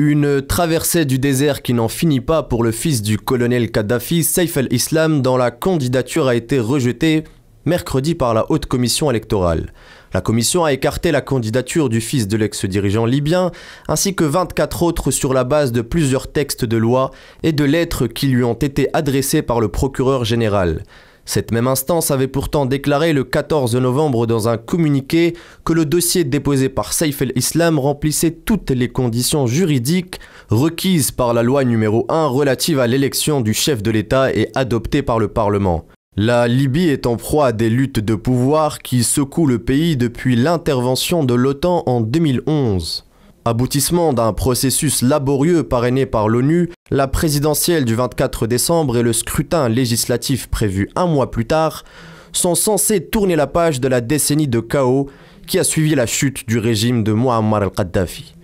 Une traversée du désert qui n'en finit pas pour le fils du colonel Kadhafi, Saif al-Islam, dont la candidature a été rejetée mercredi par la Haute Commission électorale. La commission a écarté la candidature du fils de l'ex-dirigeant libyen, ainsi que 24 autres sur la base de plusieurs textes de loi et de lettres qui lui ont été adressées par le procureur général. Cette même instance avait pourtant déclaré le 14 novembre dans un communiqué que le dossier déposé par Saif el-Islam remplissait toutes les conditions juridiques requises par la loi numéro 1 relative à l'élection du chef de l'État et adoptée par le Parlement. La Libye est en proie à des luttes de pouvoir qui secouent le pays depuis l'intervention de l'OTAN en 2011. Aboutissement d'un processus laborieux parrainé par l'ONU, la présidentielle du 24 décembre et le scrutin législatif prévu un mois plus tard sont censés tourner la page de la décennie de chaos qui a suivi la chute du régime de Muammar al-Qaddafi.